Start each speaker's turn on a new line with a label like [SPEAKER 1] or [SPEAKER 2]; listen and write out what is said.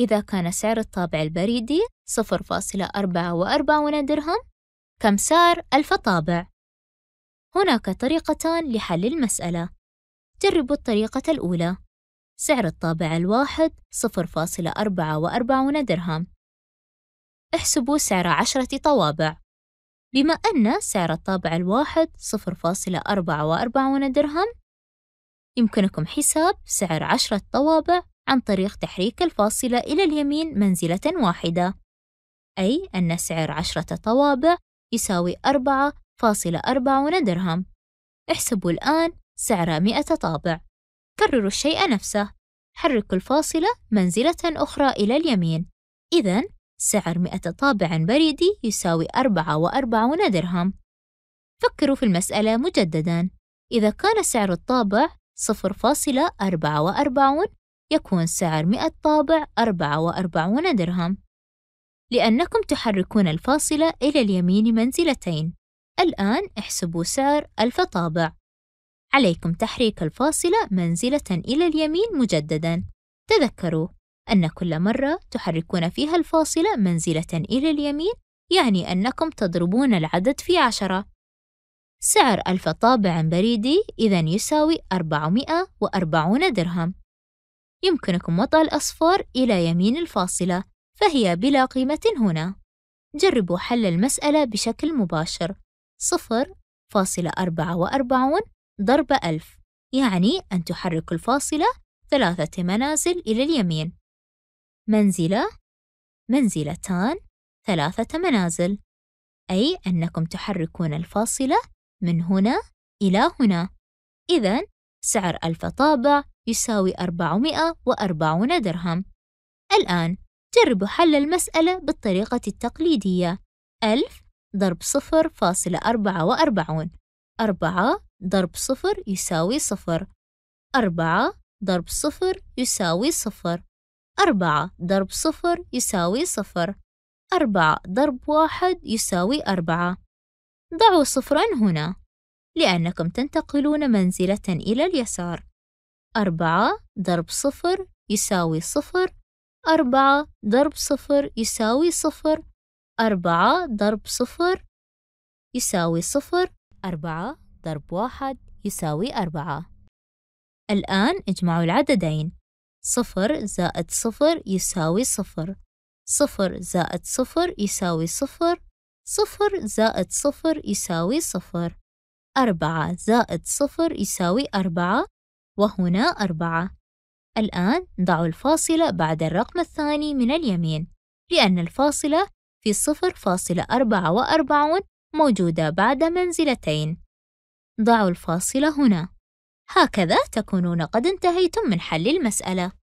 [SPEAKER 1] إذا كان سعر الطابع البريدي 0.44 درهم كم سعر ألف طابع؟ هناك طريقتان لحل المسألة جربوا الطريقة الأولى سعر الطابع الواحد 0.44 درهم احسبوا سعر عشرة طوابع بما أن سعر الطابع الواحد 0.44 درهم يمكنكم حساب سعر عشرة طوابع عن طريق تحريك الفاصلة إلى اليمين منزلة واحدة أي أن سعر عشرة طوابع يساوي أربعة فاصلة أربعون درهم احسبوا الآن سعر مئة طابع كرروا الشيء نفسه حركوا الفاصلة منزلة أخرى إلى اليمين إذا سعر مئة طابع بريدي يساوي أربعة وأربعون درهم فكروا في المسألة مجدداً إذا كان سعر الطابع صفر فاصلة أربعة وأربعون يكون سعر 100 طابع 44 درهم لأنكم تحركون الفاصلة إلى اليمين منزلتين الآن احسبوا سعر 1000 طابع عليكم تحريك الفاصلة منزلة إلى اليمين مجدداً تذكروا أن كل مرة تحركون فيها الفاصلة منزلة إلى اليمين يعني أنكم تضربون العدد في عشرة سعر ألف طابع بريدي إذا يساوي أربعمائة وأربعون درهم يمكنكم وضع الأصفار إلى يمين الفاصلة فهي بلا قيمة هنا جربوا حل المسألة بشكل مباشر صفر فاصلة أربعة وأربعون ضرب ألف يعني أن تحرك الفاصلة ثلاثة منازل إلى اليمين منزلة منزلتان ثلاثة منازل أي أنكم تحركون الفاصلة من هنا إلى هنا إذا سعر ألف طابع يساوي 440 درهم الآن جربوا حل المسألة بالطريقة التقليدية ألف ضرب صفر فاصلة أربعة وأربعون أربعة ضرب صفر يساوي صفر أربعة ضرب صفر يساوي صفر أربعة ضرب صفر يساوي صفر أربعة ضرب واحد يساوي أربعة ضعوا صفرا هنا لأنكم تنتقلون منزلة إلى اليسار أربعة ضرب صفر يساوي صفر أربعة ضرب صفر يساوي صفر أربعة ضرب صفر يساوي صفر أربعة ضرب واحد يساوي أربعة الآن اجمعوا العددين صفر زائد صفر يساوي صفر صفر زائد صفر يساوي صفر صفر زائد صفر يساوي صفر أربعة زائد صفر يساوي أربعة وهنا أربعة الآن ضع الفاصلة بعد الرقم الثاني من اليمين لأن الفاصلة في صفر فاصلة أربعة وأربعون موجودة بعد منزلتين ضعوا الفاصلة هنا هكذا تكونون قد انتهيتم من حل المسألة